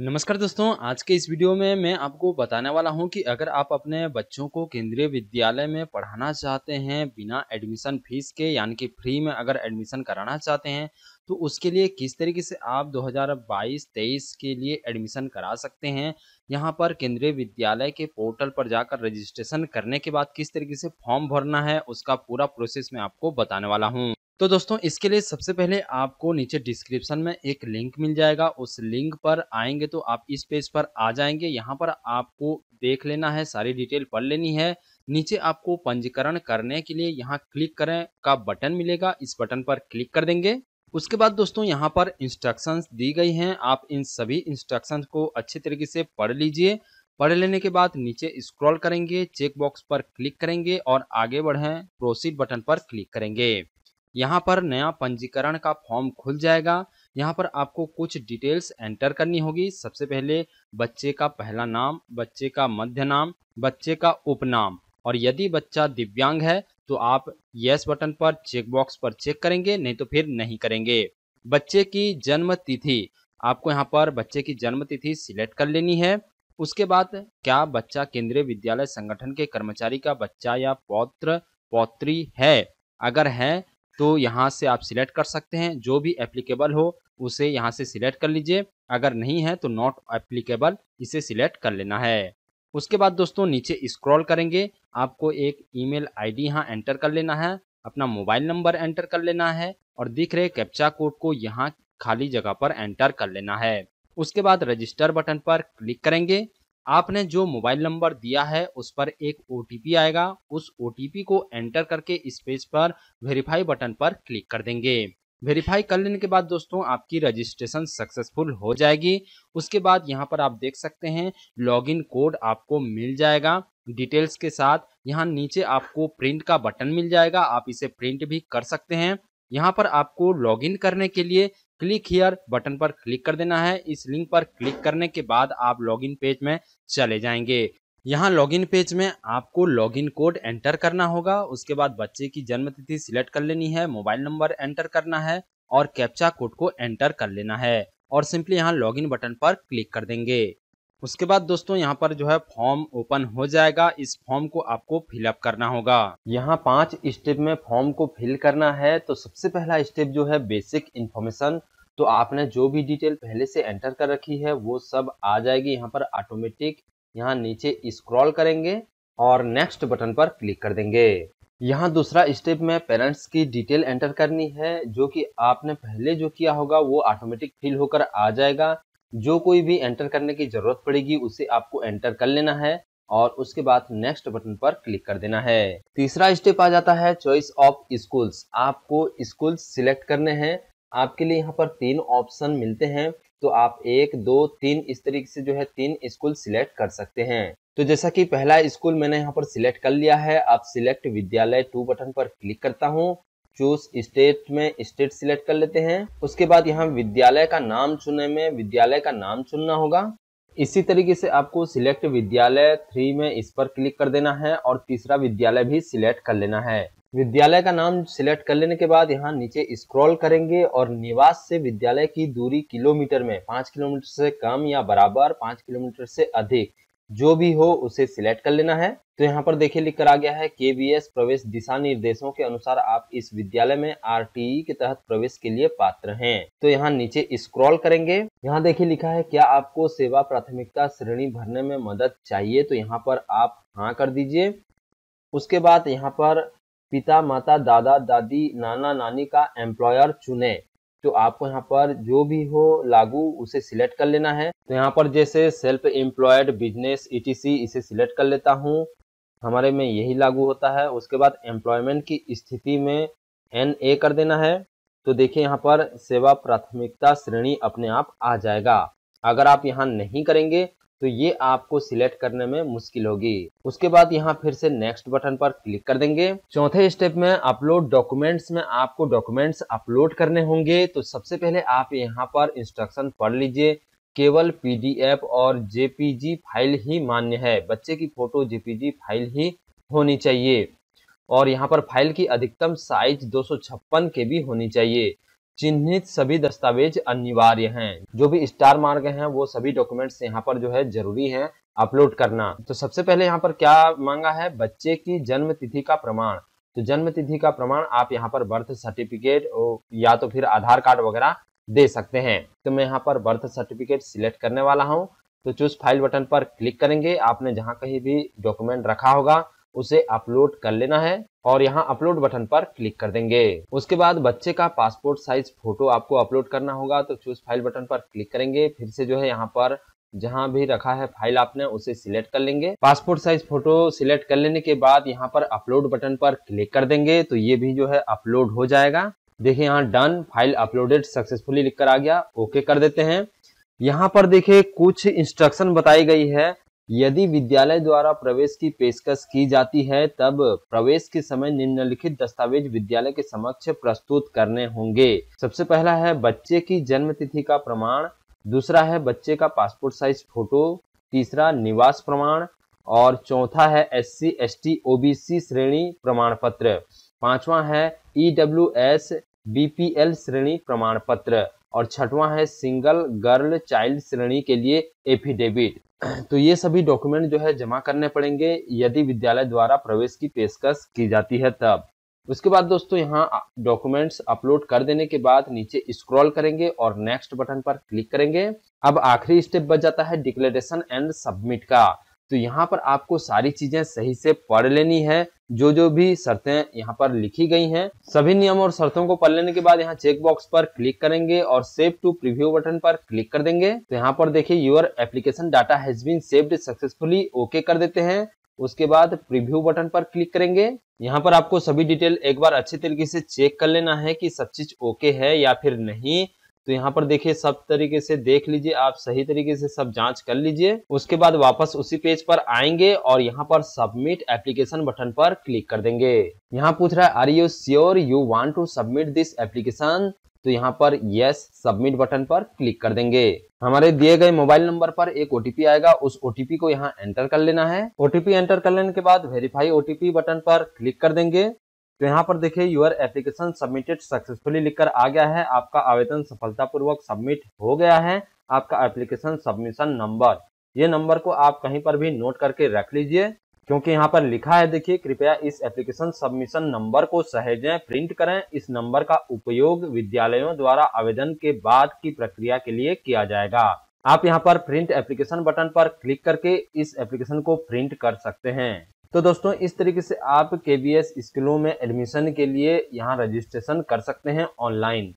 नमस्कार दोस्तों आज के इस वीडियो में मैं आपको बताने वाला हूं कि अगर आप अपने बच्चों को केंद्रीय विद्यालय में पढ़ाना चाहते हैं बिना एडमिशन फीस के यानी कि फ्री में अगर एडमिशन कराना चाहते हैं तो उसके लिए किस तरीके से आप 2022-23 के लिए एडमिशन करा सकते हैं यहाँ पर केंद्रीय विद्यालय के पोर्टल पर जाकर रजिस्ट्रेशन करने के बाद किस तरीके से फॉर्म भरना है उसका पूरा प्रोसेस मैं आपको बताने वाला हूँ तो दोस्तों इसके लिए सबसे पहले आपको नीचे डिस्क्रिप्शन में एक लिंक मिल जाएगा उस लिंक पर आएंगे तो आप इस पेज पर आ जाएंगे यहाँ पर आपको देख लेना है सारी डिटेल पढ़ लेनी है नीचे आपको पंजीकरण करने के लिए यहाँ क्लिक करें का बटन मिलेगा इस बटन पर क्लिक कर देंगे उसके बाद दोस्तों यहाँ पर इंस्ट्रक्शंस दी गई हैं आप इन सभी इंस्ट्रक्शंस को अच्छे तरीके से पढ़ लीजिए पढ़ लेने के बाद नीचे स्क्रॉल करेंगे चेक बॉक्स पर क्लिक करेंगे और आगे बढ़ें प्रोसीड बटन पर क्लिक करेंगे यहाँ पर नया पंजीकरण का फॉर्म खुल जाएगा यहाँ पर आपको कुछ डिटेल्स एंटर करनी होगी सबसे पहले बच्चे का पहला नाम बच्चे का मध्य नाम बच्चे का उपनाम और यदि बच्चा दिव्यांग है तो आप यस बटन पर चेकबॉक्स पर चेक करेंगे नहीं तो फिर नहीं करेंगे बच्चे की जन्म तिथि आपको यहाँ पर बच्चे की जन्म तिथि सिलेक्ट कर लेनी है उसके बाद क्या बच्चा केंद्रीय विद्यालय संगठन के कर्मचारी का बच्चा या पौत्र पौत्री है अगर है तो यहाँ से आप सिलेक्ट कर सकते हैं जो भी एप्लीकेबल हो उसे यहाँ से सिलेक्ट कर लीजिए अगर नहीं है तो नॉट एप्लीकेबल इसे सिलेक्ट कर लेना है उसके बाद दोस्तों नीचे स्क्रॉल करेंगे आपको एक ईमेल आईडी यहाँ एंटर कर लेना है अपना मोबाइल नंबर एंटर कर लेना है और दिख रहे कैप्चा कोड को यहाँ खाली जगह पर एंटर कर लेना है उसके बाद रजिस्टर बटन पर क्लिक करेंगे आपने जो मोबाइल नंबर दिया है उस पर एक ओ आएगा उस ओ को एंटर करके इस पेज पर वेरीफाई बटन पर क्लिक कर देंगे वेरीफाई कर लेने के बाद दोस्तों आपकी रजिस्ट्रेशन सक्सेसफुल हो जाएगी उसके बाद यहाँ पर आप देख सकते हैं लॉगिन कोड आपको मिल जाएगा डिटेल्स के साथ यहाँ नीचे आपको प्रिंट का बटन मिल जाएगा आप इसे प्रिंट भी कर सकते हैं यहाँ पर आपको लॉगिन करने के लिए क्लिक हियर बटन पर क्लिक कर देना है इस लिंक पर क्लिक करने के बाद आप लॉगिन पेज में चले जाएंगे यहाँ लॉगिन पेज में आपको लॉगिन कोड एंटर करना होगा उसके बाद बच्चे की जन्म तिथि सिलेक्ट कर लेनी है मोबाइल नंबर एंटर करना है और कैप्चा कोड को एंटर कर लेना है और सिंपली यहाँ लॉगिन बटन पर क्लिक कर देंगे उसके बाद दोस्तों यहाँ पर जो है फॉर्म ओपन हो जाएगा इस फॉर्म को आपको फिलअप करना होगा यहाँ पांच स्टेप में फॉर्म को फिल करना है तो सबसे पहला स्टेप जो है बेसिक इन्फॉर्मेशन तो आपने जो भी डिटेल पहले से एंटर कर रखी है वो सब आ जाएगी यहाँ पर ऑटोमेटिक यहाँ नीचे स्क्रॉल करेंगे और नेक्स्ट बटन पर क्लिक कर देंगे यहाँ दूसरा स्टेप में पेरेंट्स की डिटेल एंटर करनी है जो कि आपने पहले जो किया होगा वो ऑटोमेटिक फिल होकर आ जाएगा जो कोई भी एंटर करने की ज़रूरत पड़ेगी उसे आपको एंटर कर लेना है और उसके बाद नेक्स्ट बटन पर क्लिक कर देना है तीसरा स्टेप आ जाता है चॉइस ऑफ स्कूल्स आपको स्कूल सिलेक्ट करने हैं आपके लिए यहाँ पर तीन ऑप्शन मिलते हैं तो आप एक दो तीन इस तरीके से जो है तीन स्कूल सिलेक्ट कर सकते हैं तो जैसा कि पहला स्कूल मैंने यहाँ पर सिलेक्ट कर लिया है आप सिलेक्ट विद्यालय टू बटन पर क्लिक करता हूँ चूज स्टेट में स्टेट सिलेक्ट कर लेते हैं उसके बाद यहाँ विद्यालय का नाम चुनने में विद्यालय का नाम चुनना होगा इसी तरीके से आपको सिलेक्ट विद्यालय थ्री में इस पर क्लिक कर देना है और तीसरा विद्यालय भी सिलेक्ट कर लेना है विद्यालय का नाम सिलेक्ट कर लेने के बाद यहाँ नीचे स्क्रॉल करेंगे और निवास से विद्यालय की दूरी किलोमीटर में पांच किलोमीटर से कम या बराबर पांच किलोमीटर से अधिक जो भी हो उसे सिलेक्ट कर लेना है तो यहाँ पर देखिए लिख कर आ गया है के प्रवेश दिशा निर्देशों के अनुसार आप इस विद्यालय में आर e के तहत प्रवेश के लिए पात्र हैं तो यहाँ नीचे स्क्रॉल करेंगे यहाँ देखिए लिखा है क्या आपको सेवा प्राथमिकता श्रेणी भरने में मदद चाहिए तो यहाँ पर आप हाँ कर दीजिए उसके बाद यहाँ पर पिता माता दादा दादी नाना नानी का एम्प्लॉयर चुने तो आपको यहाँ पर जो भी हो लागू उसे सिलेक्ट कर लेना है तो यहाँ पर जैसे सेल्फ एम्प्लॉयड बिजनेस ईटीसी इसे सिलेक्ट कर लेता हूँ हमारे में यही लागू होता है उसके बाद एम्प्लॉयमेंट की स्थिति में एन ए कर देना है तो देखिए यहाँ पर सेवा प्राथमिकता श्रेणी अपने आप आ जाएगा अगर आप यहाँ नहीं करेंगे तो ये आपको सिलेक्ट करने में मुश्किल होगी उसके बाद यहाँ फिर से नेक्स्ट बटन पर क्लिक कर देंगे चौथे स्टेप में अपलोड डॉक्यूमेंट्स में आपको डॉक्यूमेंट्स अपलोड करने होंगे तो सबसे पहले आप यहाँ पर इंस्ट्रक्शन पढ़ लीजिए केवल पीडीएफ और जेपीजी फाइल ही मान्य है बच्चे की फोटो जेपीजी फाइल ही होनी चाहिए और यहाँ पर फाइल की अधिकतम साइज दो सौ होनी चाहिए चिन्हित सभी दस्तावेज अनिवार्य हैं जो भी स्टार मार्ग हैं वो सभी डॉक्यूमेंट्स यहाँ पर जो है जरूरी हैं अपलोड करना तो सबसे पहले यहाँ पर क्या मांगा है बच्चे की जन्म तिथि का प्रमाण तो जन्म तिथि का प्रमाण आप यहाँ पर बर्थ सर्टिफिकेट या तो फिर आधार कार्ड वगैरह दे सकते हैं तो मैं यहाँ पर बर्थ सर्टिफिकेट सिलेक्ट करने वाला हूँ तो चूज फाइल बटन पर क्लिक करेंगे आपने जहाँ कहीं भी डॉक्यूमेंट रखा होगा उसे अपलोड कर लेना है और यहाँ अपलोड बटन पर क्लिक कर देंगे उसके बाद बच्चे का पासपोर्ट साइज फोटो आपको अपलोड करना होगा तो चूज फाइल बटन पर क्लिक करेंगे फिर से जो है यहाँ पर जहां भी रखा है फाइल आपने उसे सिलेक्ट कर लेंगे पासपोर्ट साइज फोटो सिलेक्ट कर लेने के बाद यहाँ पर अपलोड बटन पर क्लिक कर देंगे तो ये भी जो है अपलोड हो जाएगा देखिए यहाँ डन फाइल अपलोडेड सक्सेसफुली लिखकर आ गया ओके कर देते हैं यहाँ पर देखिए कुछ इंस्ट्रक्शन बताई गई है यदि विद्यालय द्वारा प्रवेश की पेशकश की जाती है तब प्रवेश के समय निम्नलिखित दस्तावेज विद्यालय के समक्ष प्रस्तुत करने होंगे सबसे पहला है बच्चे की जन्म तिथि का प्रमाण दूसरा है बच्चे का पासपोर्ट साइज फोटो तीसरा निवास प्रमाण और चौथा है S C S T O B C श्रेणी प्रमाण पत्र पांचवा है E W S B P L श्रेणी प्रमाण पत्र और छठवां है सिंगल गर्ल चाइल्ड श्रेणी के लिए एफिडेविट तो ये सभी डॉक्यूमेंट जो है जमा करने पड़ेंगे यदि विद्यालय द्वारा प्रवेश की पेशकश की जाती है तब उसके बाद दोस्तों यहाँ डॉक्यूमेंट्स अपलोड कर देने के बाद नीचे स्क्रॉल करेंगे और नेक्स्ट बटन पर क्लिक करेंगे अब आखिरी स्टेप बच जाता है डिक्लेरेशन एंड सबमिट का तो यहाँ पर आपको सारी चीजें सही से पढ़ लेनी है जो जो भी शर्तें यहाँ पर लिखी गई हैं सभी नियम और शर्तों को पढ़ लेने के बाद यहाँ चेक बॉक्स पर क्लिक करेंगे और सेव टू प्रीव्यू बटन पर क्लिक कर देंगे तो यहाँ पर देखिए your application data has been saved successfully okay कर देते हैं उसके बाद प्रीव्यू बटन पर क्लिक करेंगे यहाँ पर आपको सभी डिटेल एक बार अच्छे तरीके से चेक कर लेना है कि सब चीज ओके है या फिर नहीं तो यहाँ पर देखिए सब तरीके से देख लीजिए आप सही तरीके से सब जांच कर लीजिए उसके बाद वापस उसी पेज पर आएंगे और यहाँ पर सबमिट एप्लीकेशन बटन पर क्लिक कर देंगे यहाँ पूछ रहा है are you sure you want to submit this application तो यहाँ पर यस सबमिट बटन पर क्लिक कर देंगे हमारे दिए गए मोबाइल नंबर पर एक ओटीपी आएगा उस ओटीपी को यहाँ एंटर कर लेना है ओटीपी एंटर कर लेने के बाद वेरीफाई ओटीपी बटन पर क्लिक कर देंगे तो यहाँ पर देखिए यूर एप्लीकेशन सबमिटेड सक्सेसफुली लिखकर आ गया है आपका आवेदन सफलतापूर्वक सबमिट हो गया है आपका एप्लीकेशन सबमिशन नंबर ये नंबर को आप कहीं पर भी नोट करके रख लीजिए क्योंकि यहाँ पर लिखा है देखिए कृपया इस एप्लीकेशन सबमिशन नंबर को सहेजें प्रिंट करें इस नंबर का उपयोग विद्यालयों द्वारा आवेदन के बाद की प्रक्रिया के लिए किया जाएगा आप यहाँ पर प्रिंट एप्लीकेशन बटन पर क्लिक करके इस एप्लीकेशन को प्रिंट कर सकते हैं तो दोस्तों इस तरीके से आप के बी एस स्कूलों में एडमिशन के लिए यहाँ रजिस्ट्रेशन कर सकते हैं ऑनलाइन